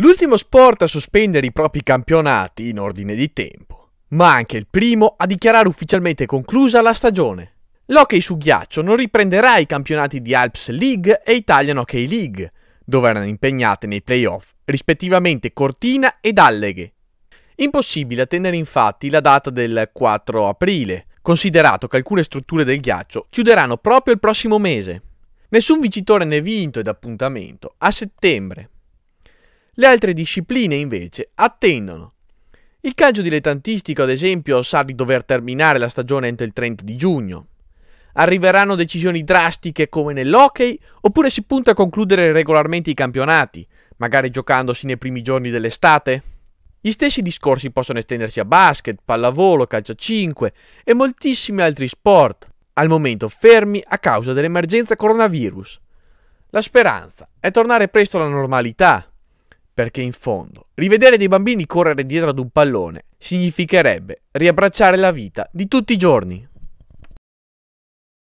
L'ultimo sport a sospendere i propri campionati in ordine di tempo, ma anche il primo a dichiarare ufficialmente conclusa la stagione. L'hockey su ghiaccio non riprenderà i campionati di Alps League e Italian Hockey League, dove erano impegnate nei playoff rispettivamente Cortina ed Alleghe. Impossibile attendere infatti la data del 4 aprile, considerato che alcune strutture del ghiaccio chiuderanno proprio il prossimo mese. Nessun vincitore né vinto ed appuntamento a settembre. Le altre discipline invece attendono. Il calcio dilettantistico, ad esempio, sa di dover terminare la stagione entro il 30 di giugno. Arriveranno decisioni drastiche come nell'hockey, oppure si punta a concludere regolarmente i campionati, magari giocandosi nei primi giorni dell'estate? Gli stessi discorsi possono estendersi a basket, pallavolo, calcio a 5 e moltissimi altri sport, al momento fermi a causa dell'emergenza coronavirus. La speranza è tornare presto alla normalità. Perché in fondo, rivedere dei bambini correre dietro ad un pallone significherebbe riabbracciare la vita di tutti i giorni.